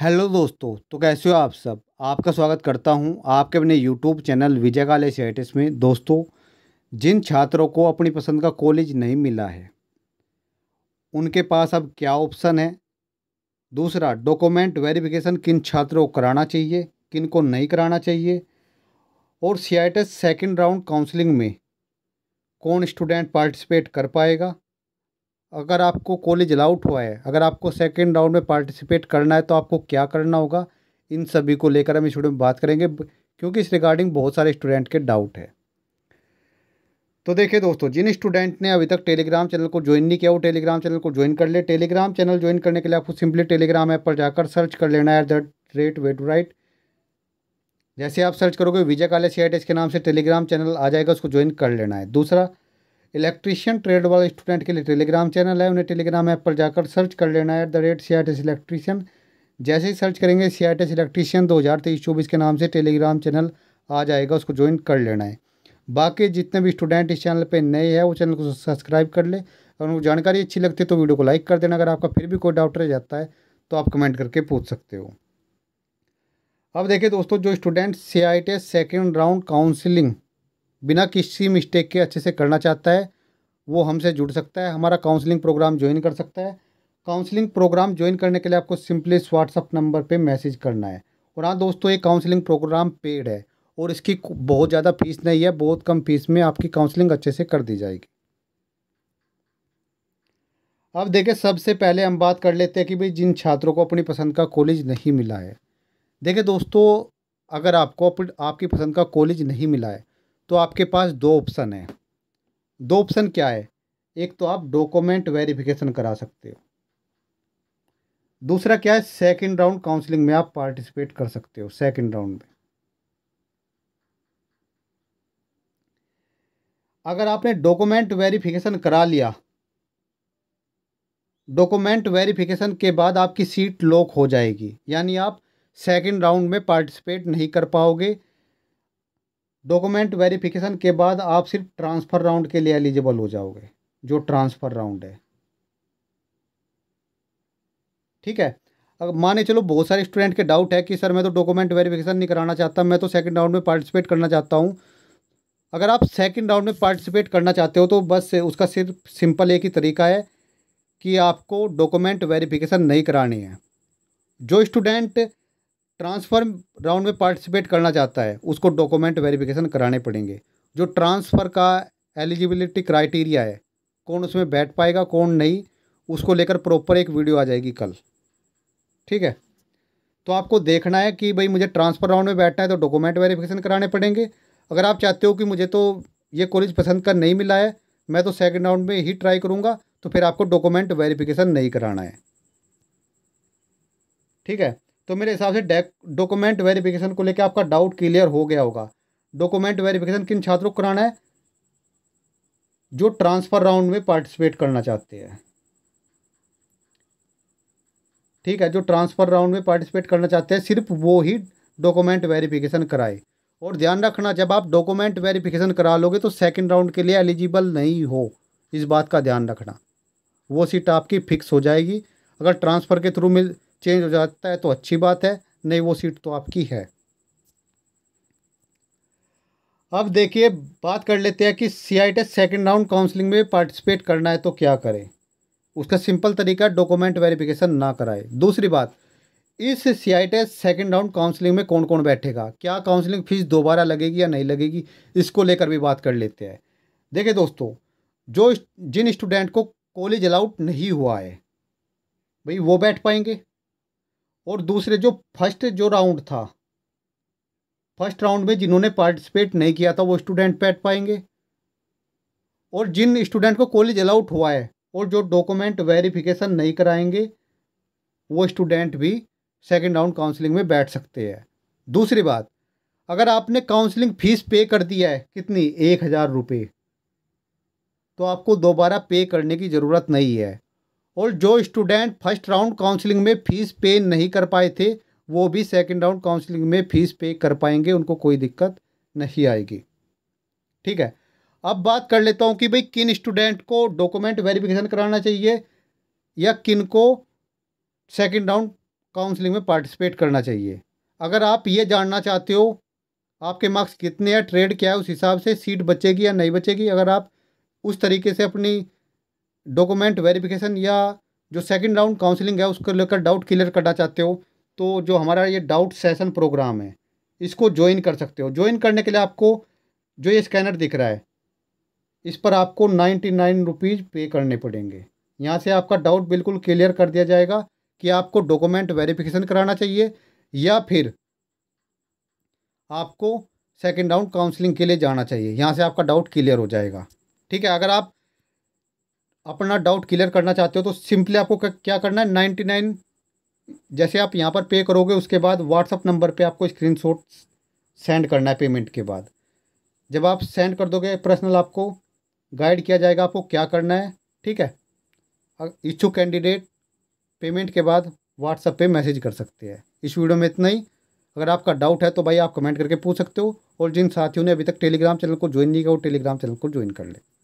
hello दोस्तों तो कैसे हो आप सब आपका स्वागत करता हूं आपके अपने यूट्यूब चैनल विजय काले सेटिस में दोस्तों जिन छात्रों को अपनी पसंद का कॉलेज नहीं मिला है उनके पास अब क्या ऑप्शन है दूसरा डॉक्यूमेंट वेरिफिकेशन किन छात्रों को कराना चाहिए किन को नहीं कराना चाहिए और C I second round counselling में कौन स्टूडेंट पार्टिसिपेट कर पाएगा अगर आपको कॉलेज अलाउट हुआ है अगर आपको सेकेंड राउंड में पार्टिसिपेट करना है तो आपको क्या करना होगा इन सभी को लेकर हम इस वीडियो में बात करेंगे क्योंकि इस रिगार्डिंग बहुत सारे स्टूडेंट के डाउट है तो देखिए दोस्तों जिन स्टूडेंट ने अभी तक टेलीग्राम चैनल को ज्वाइन नहीं किया वो टेलीग्राम चैनल को ज्वाइन कर ले टेलीग्राम चैनल ज्वाइन करने के लिए आपको सिंपली टेलीग्राम ऐप पर जाकर सर्च कर लेना है at the rate wait right जैसे आप सर्च करोगे विजय काले सी के नाम से टेलीग्राम चैनल आ जाएगा उसको ज्वाइन कर लेना है दूसरा इलेक्ट्रिशियन ट्रेड वाले स्टूडेंट के लिए टेलीग्राम चैनल है उन्हें टेलीग्राम ऐप पर जाकर सर्च कर लेना है at the rate C I S जैसे ही सर्च करेंगे सी आई एस दो हज़ार तेईस चौबीस के नाम से टेलीग्राम चैनल आ जाएगा उसको ज्वाइन कर लेना है बाकी जितने भी स्टूडेंट इस चैनल पर नए हैं वो चैनल को सब्सक्राइब कर ले और उनको जानकारी अच्छी लगती है तो वीडियो को लाइक कर देना अगर आपका फिर भी कोई डाउट रह जाता है तो आप कमेंट करके पूछ सकते हो अब देखिए दोस्तों जो student C I second round counselling बिना किसी मिस्टेक के अच्छे से करना चाहता है वो हमसे जुड़ सकता है हमारा काउंसलिंग प्रोग्राम ज्वाइन कर सकता है काउंसलिंग प्रोग्राम ज्वाइन करने के लिए आपको सिंपली इस व्हाट्सअप नंबर पे मैसेज करना है और हाँ दोस्तों ये काउंसलिंग प्रोग्राम पेड है और इसकी बहुत ज़्यादा फीस नहीं है बहुत कम फीस में आपकी काउंसलिंग अच्छे से कर दी जाएगी अब देखें सबसे पहले हम बात कर लेते हैं कि भाई जिन छात्रों को अपनी पसंद का कॉलेज नहीं मिला है देखें दोस्तों अगर आपको आपकी पसंद का कॉलेज नहीं मिला है तो आपके पास दो ऑप्शन है दो ऑप्शन क्या है एक तो आप डॉक्यूमेंट वेरिफिकेशन करा सकते हो दूसरा क्या है सेकंड राउंड काउंसलिंग में आप पार्टिसिपेट कर सकते हो सेकंड राउंड में अगर आपने डॉक्यूमेंट वेरिफिकेशन करा लिया डॉक्यूमेंट वेरिफिकेशन के बाद आपकी सीट लॉक हो जाएगी यानी आप सेकंड राउंड में पार्टिसिपेट नहीं कर पाओगे डॉक्यूमेंट वेरिफिकेशन के बाद आप सिर्फ ट्रांसफ़र राउंड के लिए एलिजिबल हो जाओगे जो ट्रांसफ़र राउंड है ठीक है अगर माने चलो बहुत सारे स्टूडेंट के डाउट है कि सर मैं तो डॉक्यूमेंट वेरिफिकेशन नहीं कराना चाहता मैं तो सेकंड राउंड में पार्टिसिपेट करना चाहता हूँ अगर आप सेकंड राउंड में पार्टिसिपेट करना चाहते हो तो बस उसका सिर्फ सिंपल एक ही तरीका है कि आपको डॉक्यूमेंट वेरिफिकेशन नहीं करानी है जो स्टूडेंट ट्रांसफ़र राउंड में पार्टिसिपेट करना चाहता है उसको डॉक्यूमेंट वेरिफिकेशन कराने पड़ेंगे जो ट्रांसफ़र का एलिजिबिलिटी क्राइटेरिया है कौन उसमें बैठ पाएगा कौन नहीं उसको लेकर प्रॉपर एक वीडियो आ जाएगी कल ठीक है तो आपको देखना है कि भाई मुझे ट्रांसफ़र राउंड में बैठना है तो डॉक्यूमेंट वेरिफिकेशन कराने पड़ेंगे अगर आप चाहते हो कि मुझे तो ये कॉलेज पसंद का नहीं मिला है मैं तो सेकंड राउंड में ही ट्राई करूँगा तो फिर आपको डॉक्यूमेंट वेरिफिकेशन नहीं कराना है ठीक है तो मेरे हिसाब से डॉक्यूमेंट वेरिफिकेशन को लेकर आपका डाउट क्लियर हो गया होगा डॉक्यूमेंट वेरिफिकेशन किन छात्रों को कराना है जो ट्रांसफ़र राउंड में पार्टिसिपेट करना चाहते हैं ठीक है जो ट्रांसफ़र राउंड में पार्टिसिपेट करना चाहते हैं सिर्फ वो ही डॉक्यूमेंट वेरिफिकेशन कराए और ध्यान रखना जब आप डॉक्यूमेंट वेरिफिकेशन करा लोगे तो सेकंड राउंड के लिए एलिजिबल नहीं हो इस बात का ध्यान रखना वो सीट आपकी फ़िक्स हो जाएगी अगर ट्रांसफ़र के थ्रू मिल चेंज हो जाता है तो अच्छी बात है नहीं वो सीट तो आपकी है अब देखिए बात कर लेते हैं कि C I second round counselling में पार्टिसिपेट करना है तो क्या करें उसका सिंपल तरीका डॉक्यूमेंट वेरिफिकेशन ना कराए दूसरी बात इस C I second round counselling में कौन कौन बैठेगा क्या काउंसलिंग फ़ीस दोबारा लगेगी या नहीं लगेगी इसको लेकर भी बात कर लेते हैं देखिए दोस्तों जो जिन स्टूडेंट को कॉलेज अलाउड नहीं हुआ है भाई वो बैठ पाएंगे और दूसरे जो फर्स्ट जो राउंड था फर्स्ट राउंड में जिन्होंने पार्टिसिपेट नहीं किया था वो स्टूडेंट बैठ पाएंगे और जिन स्टूडेंट को कॉलेज अलाउट हुआ है और जो डॉक्यूमेंट वेरिफिकेशन नहीं कराएंगे वो स्टूडेंट भी सेकेंड राउंड काउंसलिंग में बैठ सकते हैं दूसरी बात अगर आपने काउंसलिंग फ़ीस पे कर दिया है कितनी एक हज़ार रुपये तो आपको दोबारा पे करने की ज़रूरत नहीं है और जो स्टूडेंट फर्स्ट राउंड काउंसलिंग में फ़ीस पे नहीं कर पाए थे वो भी सेकंड राउंड काउंसलिंग में फ़ीस पे कर पाएंगे उनको कोई दिक्कत नहीं आएगी ठीक है अब बात कर लेता हूँ कि भाई किन स्टूडेंट को डॉक्यूमेंट वेरिफिकेशन कराना चाहिए या किन को सेकेंड राउंड काउंसलिंग में पार्टिसिपेट करना चाहिए अगर आप ये जानना चाहते हो आपके मार्क्स कितने हैं ट्रेड क्या है उस हिसाब से सीट बचेगी या नहीं बचेगी अगर आप उस तरीके से अपनी डॉक्यूमेंट वेरिफिकेशन या जो सेकंड राउंड काउंसलिंग है उसको लेकर डाउट क्लियर करना चाहते हो तो जो हमारा ये डाउट सेशन प्रोग्राम है इसको ज्वाइन कर सकते हो ज्वाइन करने के लिए आपको जो ये स्कैनर दिख रहा है इस पर आपको नाइन्टी नाइन रुपीज़ पे करने पड़ेंगे यहाँ से आपका डाउट बिल्कुल क्लियर कर दिया जाएगा कि आपको डॉक्यूमेंट वेरिफिकेशन कराना चाहिए या फिर आपको सेकेंड राउंड काउंसलिंग के लिए जाना चाहिए यहाँ से आपका डाउट क्लियर हो जाएगा ठीक है अगर आप अपना डाउट क्लियर करना चाहते हो तो सिंपली आपको क्या करना है नाइन्टी नाइन जैसे आप यहाँ पर पे करोगे उसके बाद व्हाट्सअप नंबर पे आपको स्क्रीनशॉट सेंड करना है पेमेंट के बाद जब आप सेंड कर दोगे पर्सनल आपको गाइड किया जाएगा आपको क्या करना है ठीक है इच्छुक कैंडिडेट पेमेंट के बाद व्हाट्सअप पे मैसेज कर सकते हैं इस वीडियो में इतना ही अगर आपका डाउट है तो भाई आप कमेंट करके पूछ सकते हो और जिन साथियों ने अभी तक टेलीग्राम चैनल को ज्वाइन नहीं किया वो टेलीग्राम चैनल को ज्वाइन कर लें